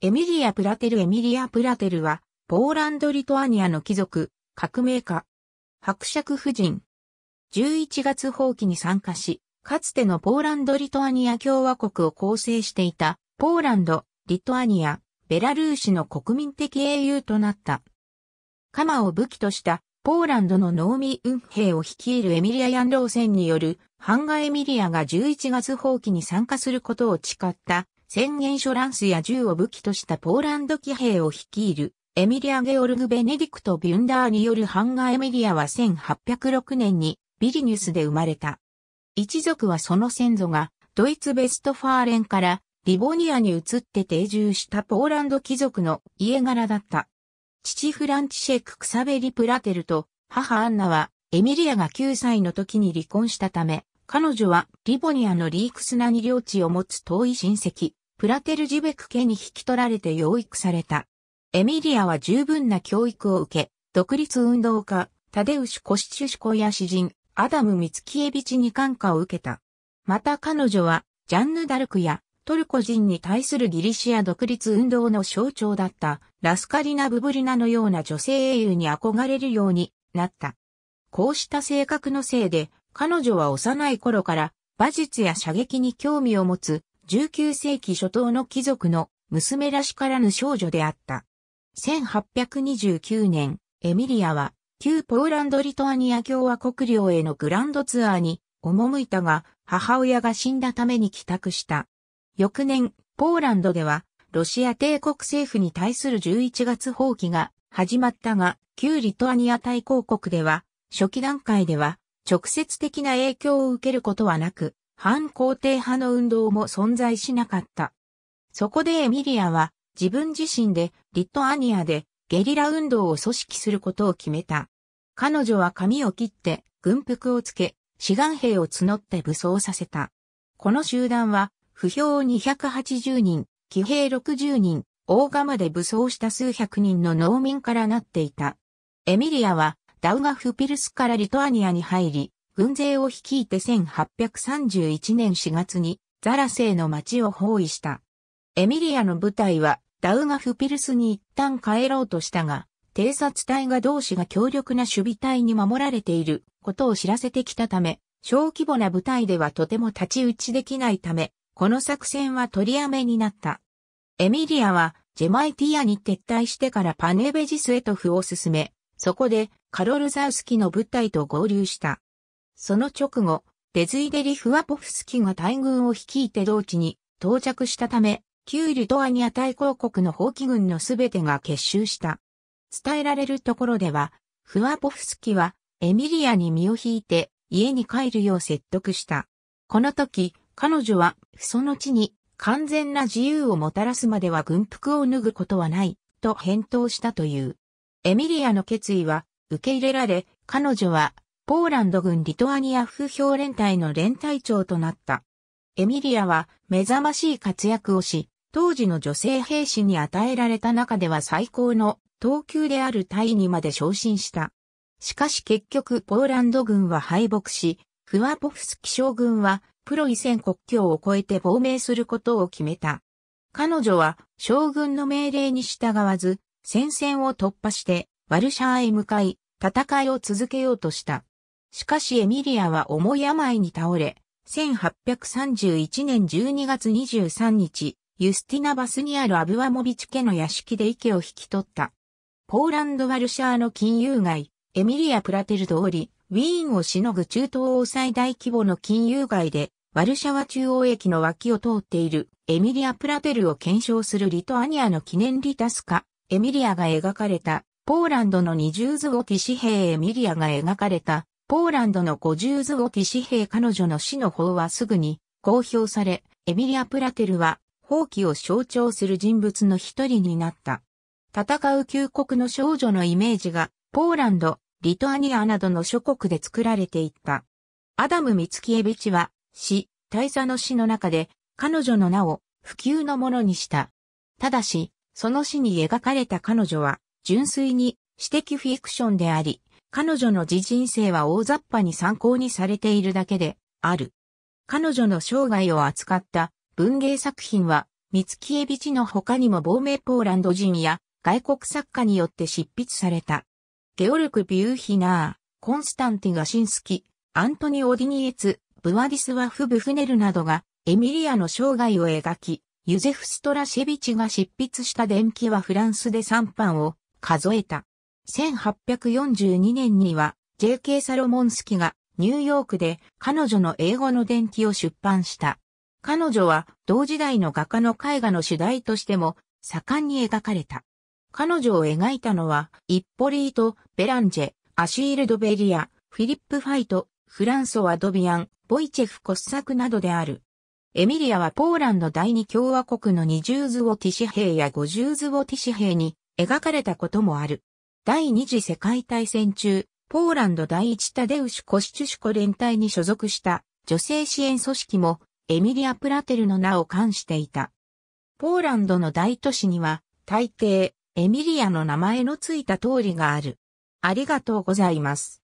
エミリア・プラテル・エミリア・プラテルは、ポーランド・リトアニアの貴族、革命家、伯爵夫人。11月放棄に参加し、かつてのポーランド・リトアニア共和国を構成していた、ポーランド、リトアニア、ベラルーシの国民的英雄となった。鎌を武器とした、ポーランドの農民運兵を率いるエミリア・ヤンローセンによる、ハンガ・エミリアが11月放棄に参加することを誓った、宣言書ランスや銃を武器としたポーランド騎兵を率いる、エミリア・ゲオルグ・ベネディクト・ビュンダーによるハンガ・ー・エミリアは1806年にビリニュスで生まれた。一族はその先祖がドイツ・ベストファーレンからリボニアに移って定住したポーランド貴族の家柄だった。父フランチシェク・クサベリ・プラテルと母アンナはエミリアが9歳の時に離婚したため、彼女はリボニアのリークスナに領地を持つ遠い親戚、プラテルジュベク家に引き取られて養育された。エミリアは十分な教育を受け、独立運動家、タデウシコシチュシコや詩人、アダム・ミツキエビチに感化を受けた。また彼女は、ジャンヌ・ダルクやトルコ人に対するギリシア独立運動の象徴だったラスカリナ・ブブリナのような女性英雄に憧れるようになった。こうした性格のせいで彼女は幼い頃から馬術や射撃に興味を持つ19世紀初頭の貴族の娘らしからぬ少女であった。1829年、エミリアは旧ポーランド・リトアニア共和国領へのグランドツアーに赴いたが、母親が死んだために帰宅した。翌年、ポーランドでは、ロシア帝国政府に対する11月放棄が始まったが、旧リトアニア大公国では、初期段階では、直接的な影響を受けることはなく、反皇帝派の運動も存在しなかった。そこでエミリアは自分自身でリトアニアでゲリラ運動を組織することを決めた。彼女は髪を切って軍服をつけ、志願兵を募って武装させた。この集団は、不評280人、騎兵60人、大釜で武装した数百人の農民からなっていた。エミリアは、ダウガフピルスからリトアニアに入り、軍勢を率いて1831年4月にザラセの町を包囲した。エミリアの部隊はダウガフピルスに一旦帰ろうとしたが、偵察隊が同士が強力な守備隊に守られていることを知らせてきたため、小規模な部隊ではとても立ち打ちできないため、この作戦は取りやめになった。エミリアはジェマイティアに撤退してからパネベジスへと歩を進め、そこでカロルザウスキの部隊と合流した。その直後、デズイデリ・フワポフスキが大軍を率いて同地に到着したため、旧リトアニア大公国の放棄軍のすべてが結集した。伝えられるところでは、フワポフスキはエミリアに身を引いて家に帰るよう説得した。この時、彼女はその地に完全な自由をもたらすまでは軍服を脱ぐことはない、と返答したという。エミリアの決意は受け入れられ、彼女はポーランド軍リトアニア風評連隊の連隊長となった。エミリアは目覚ましい活躍をし、当時の女性兵士に与えられた中では最高の等級である隊にまで昇進した。しかし結局ポーランド軍は敗北し、フワポフスキ将軍はプロイセン国境を越えて亡命することを決めた。彼女は将軍の命令に従わず、戦線を突破してワルシャーへ向かい、戦いを続けようとした。しかしエミリアは重い病に倒れ、1831年12月23日、ユスティナバスにあるアブワモビチ家の屋敷で息を引き取った。ポーランド・ワルシャーの金融街、エミリア・プラテル通り、ウィーンをしのぐ中東欧最大規模の金融街で、ワルシャワ中央駅の脇を通っているエミリア・プラテルを検証するリトアニアの記念リタスカ、エミリアが描かれた、ポーランドの二重図をティ紙幣エミリアが描かれた、ポーランドの五十ズゴティ紙幣彼女の死の方はすぐに公表され、エミリア・プラテルは、放棄を象徴する人物の一人になった。戦う旧国の少女のイメージが、ポーランド、リトアニアなどの諸国で作られていった。アダム・ミツキエビチは、死、大佐の死の中で、彼女の名を、普及のものにした。ただし、その死に描かれた彼女は、純粋に、私的フィクションであり、彼女の自人生は大雑把に参考にされているだけで、ある。彼女の生涯を扱った文芸作品は、ミツキエビチの他にも亡命ポーランド人や外国作家によって執筆された。ゲオルク・ビューヒナー、コンスタンティ・ガシンスキ、アントニ・オディニエツ、ブワディスワフ・ブフネルなどが、エミリアの生涯を描き、ユゼフ・ストラシェビチが執筆した伝記はフランスで3版を数えた。1842年には J.K. サロモンスキがニューヨークで彼女の英語の伝記を出版した。彼女は同時代の画家の絵画の主題としても盛んに描かれた。彼女を描いたのは、イッポリート・ベランジェ、アシールド・ベリア、フィリップ・ファイト、フランソワ・ドビアン、ボイチェフ・コッサクなどである。エミリアはポーランド第二共和国の二重ズをティシ兵や五重ズをティシ兵に描かれたこともある。第二次世界大戦中、ポーランド第一タデウシュ・コシチュシュコ連隊に所属した女性支援組織もエミリア・プラテルの名を冠していた。ポーランドの大都市には大抵エミリアの名前のついた通りがある。ありがとうございます。